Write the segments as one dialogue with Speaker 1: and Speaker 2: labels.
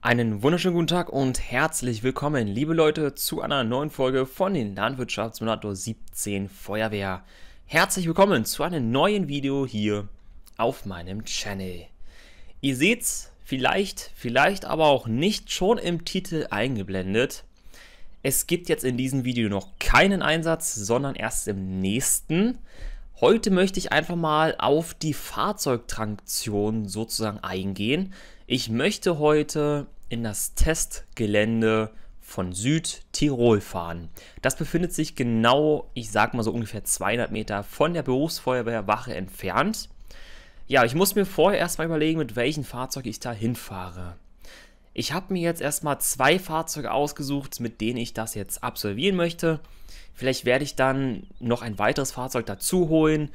Speaker 1: Einen wunderschönen guten Tag und herzlich willkommen, liebe Leute, zu einer neuen Folge von den Landwirtschaftssimulator 17 Feuerwehr. Herzlich willkommen zu einem neuen Video hier auf meinem Channel. Ihr seht's vielleicht, vielleicht aber auch nicht schon im Titel eingeblendet. Es gibt jetzt in diesem Video noch keinen Einsatz, sondern erst im nächsten. Heute möchte ich einfach mal auf die Fahrzeugtraktion sozusagen eingehen. Ich möchte heute in das Testgelände von Südtirol fahren. Das befindet sich genau, ich sag mal so ungefähr 200 Meter von der Berufsfeuerwehrwache entfernt. Ja, ich muss mir vorher erstmal überlegen, mit welchem Fahrzeug ich da hinfahre. Ich habe mir jetzt erstmal zwei Fahrzeuge ausgesucht, mit denen ich das jetzt absolvieren möchte. Vielleicht werde ich dann noch ein weiteres Fahrzeug dazu holen.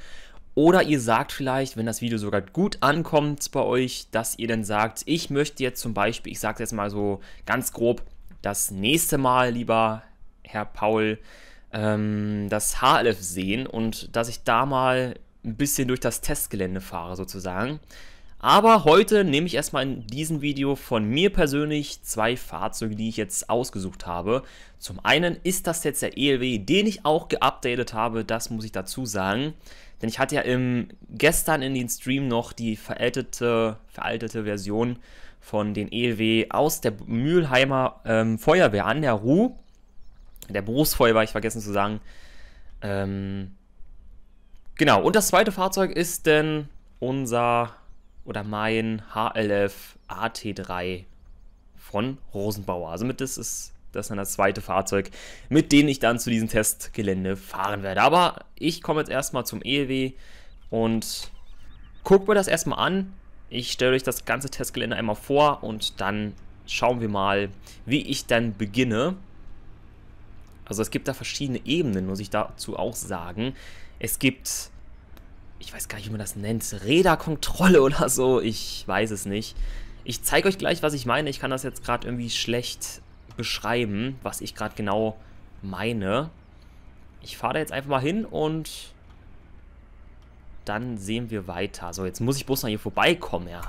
Speaker 1: Oder ihr sagt vielleicht, wenn das Video sogar gut ankommt bei euch, dass ihr dann sagt, ich möchte jetzt zum Beispiel, ich sage es jetzt mal so ganz grob, das nächste Mal, lieber Herr Paul, ähm, das HLF sehen und dass ich da mal ein bisschen durch das Testgelände fahre sozusagen. Aber heute nehme ich erstmal in diesem Video von mir persönlich zwei Fahrzeuge, die ich jetzt ausgesucht habe. Zum einen ist das jetzt der ELW, den ich auch geupdatet habe, das muss ich dazu sagen. Denn ich hatte ja im, gestern in den Stream noch die veraltete, veraltete Version von den ELW aus der Mühlheimer ähm, Feuerwehr an der Ruhr. Der Berufsfeuerwehr, ich vergessen zu sagen. Ähm, genau, und das zweite Fahrzeug ist denn unser oder mein HLF AT3 von Rosenbauer. Somit also ist das ist dann das zweite Fahrzeug, mit dem ich dann zu diesem Testgelände fahren werde. Aber ich komme jetzt erstmal zum ELW und gucke mir das erstmal an. Ich stelle euch das ganze Testgelände einmal vor und dann schauen wir mal, wie ich dann beginne. Also es gibt da verschiedene Ebenen, muss ich dazu auch sagen. Es gibt ich weiß gar nicht, wie man das nennt, Räderkontrolle oder so. Ich weiß es nicht. Ich zeige euch gleich, was ich meine. Ich kann das jetzt gerade irgendwie schlecht beschreiben, was ich gerade genau meine. Ich fahre da jetzt einfach mal hin und dann sehen wir weiter. So, jetzt muss ich bloß noch hier vorbeikommen, ja.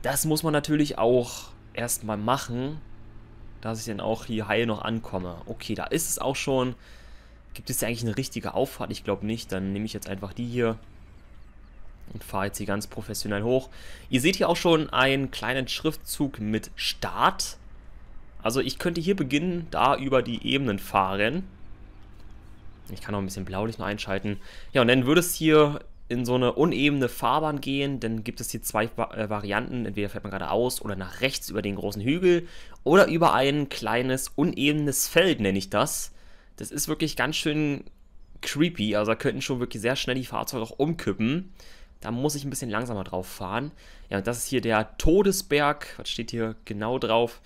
Speaker 1: Das muss man natürlich auch erstmal machen, dass ich dann auch hier heil noch ankomme. Okay, da ist es auch schon. Gibt es ja eigentlich eine richtige Auffahrt? Ich glaube nicht. Dann nehme ich jetzt einfach die hier und fahre jetzt hier ganz professionell hoch. Ihr seht hier auch schon einen kleinen Schriftzug mit Start. Also ich könnte hier beginnen, da über die Ebenen fahren. Ich kann auch ein bisschen Blaulicht noch einschalten. Ja, und dann würde es hier in so eine unebene Fahrbahn gehen, dann gibt es hier zwei äh, Varianten. Entweder fährt man geradeaus oder nach rechts über den großen Hügel oder über ein kleines unebenes Feld, nenne ich das. Das ist wirklich ganz schön creepy. Also da könnten schon wirklich sehr schnell die Fahrzeuge auch umkippen. Da muss ich ein bisschen langsamer drauf fahren. Ja, und das ist hier der Todesberg. Was steht hier genau drauf?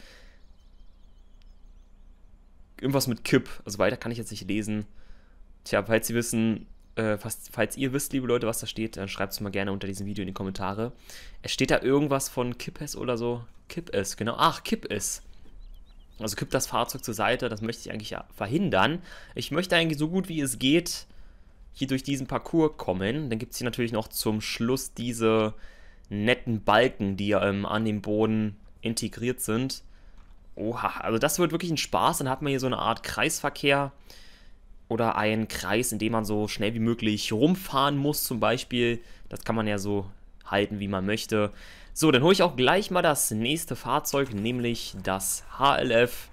Speaker 1: Irgendwas mit Kipp. Also weiter kann ich jetzt nicht lesen. Tja, falls Sie wissen, äh, fast, falls ihr wisst, liebe Leute, was da steht, dann schreibt es mal gerne unter diesem Video in die Kommentare. Es steht da irgendwas von Kippes oder so. Kippes, genau. Ach, Kippes. Also kippt das Fahrzeug zur Seite, das möchte ich eigentlich ja verhindern. Ich möchte eigentlich so gut wie es geht hier durch diesen Parcours kommen. Dann gibt es hier natürlich noch zum Schluss diese netten Balken, die ähm, an dem Boden integriert sind. Oha, also das wird wirklich ein Spaß. Dann hat man hier so eine Art Kreisverkehr oder einen Kreis, in dem man so schnell wie möglich rumfahren muss zum Beispiel. Das kann man ja so halten, wie man möchte. So, dann hole ich auch gleich mal das nächste Fahrzeug, nämlich das HLF,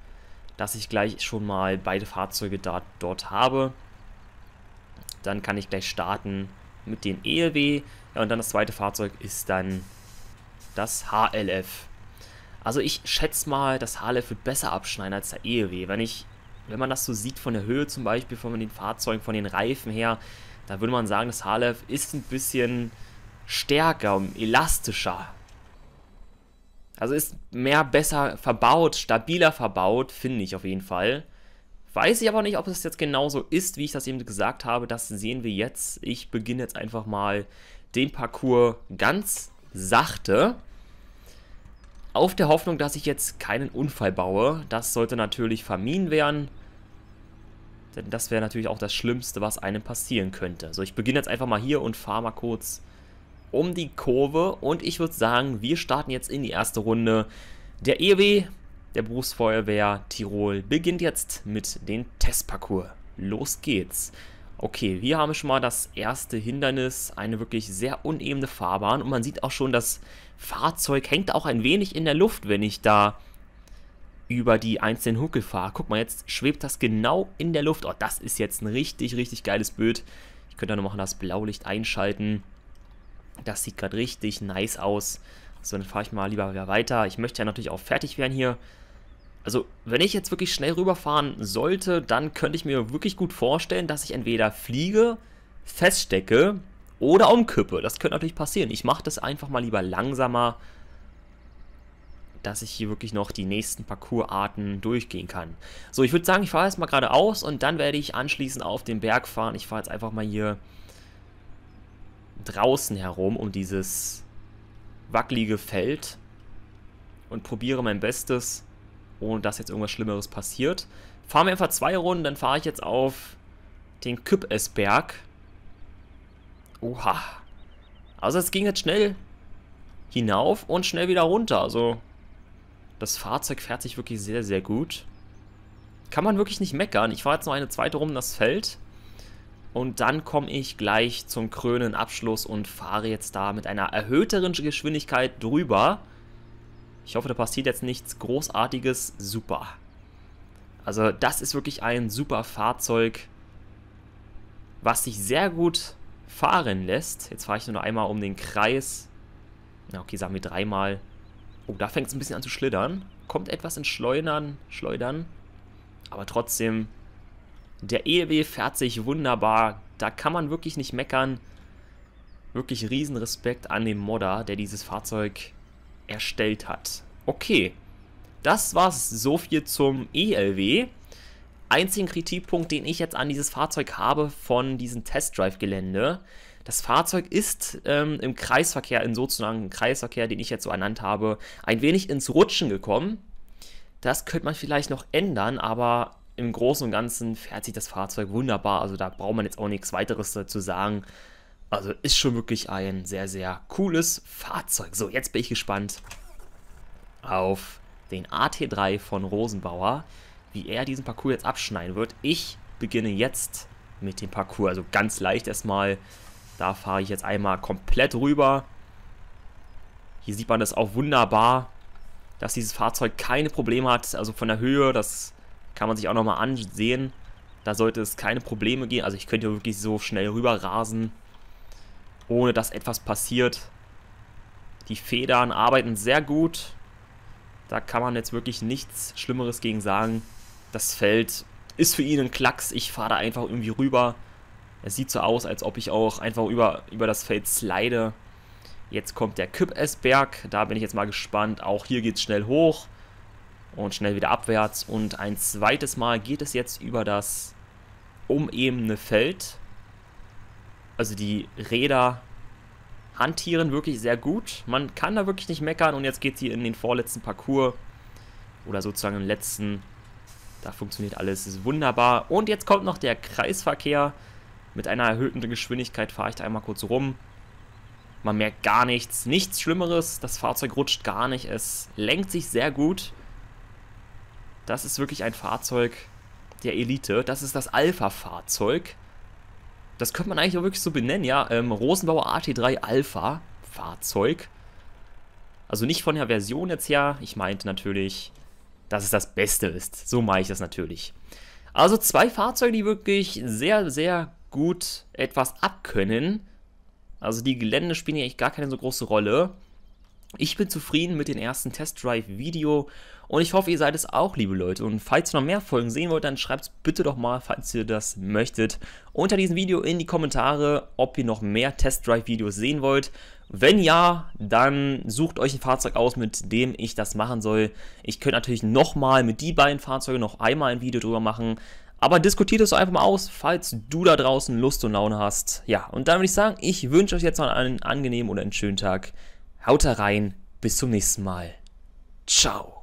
Speaker 1: dass ich gleich schon mal beide Fahrzeuge da, dort habe. Dann kann ich gleich starten mit den ELW. Ja, und dann das zweite Fahrzeug ist dann das HLF. Also ich schätze mal, das HLF wird besser abschneiden als der ELW. Wenn ich, wenn man das so sieht von der Höhe zum Beispiel, von den Fahrzeugen, von den Reifen her, dann würde man sagen, das HLF ist ein bisschen stärker und elastischer. Also ist mehr besser verbaut, stabiler verbaut, finde ich auf jeden Fall. Weiß ich aber nicht, ob es jetzt genauso ist, wie ich das eben gesagt habe. Das sehen wir jetzt. Ich beginne jetzt einfach mal den Parcours ganz sachte. Auf der Hoffnung, dass ich jetzt keinen Unfall baue. Das sollte natürlich vermieden werden. Denn das wäre natürlich auch das Schlimmste, was einem passieren könnte. So, ich beginne jetzt einfach mal hier und fahre mal kurz um die Kurve. Und ich würde sagen, wir starten jetzt in die erste Runde. Der EW der Berufsfeuerwehr Tirol beginnt jetzt mit dem Testparcours. Los geht's. Okay, hier haben wir schon mal das erste Hindernis, eine wirklich sehr unebene Fahrbahn und man sieht auch schon, das Fahrzeug hängt auch ein wenig in der Luft, wenn ich da über die einzelnen Huckel fahre. Guck mal, jetzt schwebt das genau in der Luft. Oh, das ist jetzt ein richtig, richtig geiles Bild. Ich könnte dann noch mal das Blaulicht einschalten. Das sieht gerade richtig nice aus. So, dann fahre ich mal lieber wieder weiter. Ich möchte ja natürlich auch fertig werden hier. Also, wenn ich jetzt wirklich schnell rüberfahren sollte, dann könnte ich mir wirklich gut vorstellen, dass ich entweder fliege, feststecke oder umkippe. Das könnte natürlich passieren. Ich mache das einfach mal lieber langsamer, dass ich hier wirklich noch die nächsten Parcoursarten durchgehen kann. So, ich würde sagen, ich fahre jetzt mal geradeaus und dann werde ich anschließend auf den Berg fahren. Ich fahre jetzt einfach mal hier draußen herum um dieses wackelige Feld und probiere mein Bestes, ohne dass jetzt irgendwas Schlimmeres passiert. Fahren wir einfach zwei Runden, dann fahre ich jetzt auf den Küppesberg. Oha. Also es ging jetzt schnell hinauf und schnell wieder runter. Also das Fahrzeug fährt sich wirklich sehr, sehr gut. Kann man wirklich nicht meckern. Ich fahre jetzt noch eine zweite Runde das Feld. Und dann komme ich gleich zum krönenden Abschluss und fahre jetzt da mit einer erhöhteren Geschwindigkeit drüber. Ich hoffe, da passiert jetzt nichts Großartiges. Super. Also das ist wirklich ein super Fahrzeug, was sich sehr gut fahren lässt. Jetzt fahre ich nur noch einmal um den Kreis. Na okay, sagen wir dreimal. Oh, da fängt es ein bisschen an zu schlittern. Kommt etwas ins Schleudern, Schleudern. Aber trotzdem, der EW fährt sich wunderbar. Da kann man wirklich nicht meckern. Wirklich Riesenrespekt an den Modder, der dieses Fahrzeug erstellt hat. Okay, das war's so viel zum ELW. Einzigen Kritikpunkt, den ich jetzt an dieses Fahrzeug habe von diesem Testdrive-Gelände. Das Fahrzeug ist ähm, im Kreisverkehr, in sozusagen Kreisverkehr, den ich jetzt so ernannt habe, ein wenig ins Rutschen gekommen. Das könnte man vielleicht noch ändern, aber im Großen und Ganzen fährt sich das Fahrzeug wunderbar. Also da braucht man jetzt auch nichts weiteres zu sagen. Also ist schon wirklich ein sehr, sehr cooles Fahrzeug. So, jetzt bin ich gespannt auf den AT3 von Rosenbauer, wie er diesen Parcours jetzt abschneiden wird. Ich beginne jetzt mit dem Parcours, also ganz leicht erstmal. Da fahre ich jetzt einmal komplett rüber. Hier sieht man das auch wunderbar, dass dieses Fahrzeug keine Probleme hat. Also von der Höhe, das kann man sich auch nochmal ansehen. Da sollte es keine Probleme geben. Also ich könnte wirklich so schnell rüber rasen ohne dass etwas passiert. Die Federn arbeiten sehr gut. Da kann man jetzt wirklich nichts Schlimmeres gegen sagen. Das Feld ist für ihn ein Klacks. Ich fahre da einfach irgendwie rüber. Es sieht so aus, als ob ich auch einfach über, über das Feld slide. Jetzt kommt der Kipp-S-Berg. Da bin ich jetzt mal gespannt. Auch hier geht es schnell hoch und schnell wieder abwärts. Und ein zweites Mal geht es jetzt über das umebene Feld also die Räder hantieren wirklich sehr gut. Man kann da wirklich nicht meckern und jetzt geht sie in den vorletzten Parcours oder sozusagen im letzten. Da funktioniert alles, ist wunderbar. Und jetzt kommt noch der Kreisverkehr. Mit einer erhöhten Geschwindigkeit fahre ich da einmal kurz rum. Man merkt gar nichts, nichts Schlimmeres. Das Fahrzeug rutscht gar nicht. Es lenkt sich sehr gut. Das ist wirklich ein Fahrzeug der Elite. Das ist das Alpha-Fahrzeug das könnte man eigentlich auch wirklich so benennen, ja. Ähm, Rosenbauer AT3 Alpha Fahrzeug. Also nicht von der Version jetzt her. Ich meinte natürlich, dass es das Beste ist. So meine ich das natürlich. Also zwei Fahrzeuge, die wirklich sehr, sehr gut etwas abkönnen. Also die Gelände spielen hier eigentlich gar keine so große Rolle. Ich bin zufrieden mit dem ersten Test Drive Video und ich hoffe, ihr seid es auch, liebe Leute. Und falls ihr noch mehr Folgen sehen wollt, dann schreibt es bitte doch mal, falls ihr das möchtet, unter diesem Video in die Kommentare, ob ihr noch mehr Test Drive Videos sehen wollt. Wenn ja, dann sucht euch ein Fahrzeug aus, mit dem ich das machen soll. Ich könnte natürlich nochmal mit die beiden Fahrzeugen noch einmal ein Video drüber machen. Aber diskutiert es einfach mal aus, falls du da draußen Lust und Laune hast. Ja, und dann würde ich sagen, ich wünsche euch jetzt noch einen angenehmen oder einen schönen Tag. Haut da rein, bis zum nächsten Mal. Ciao.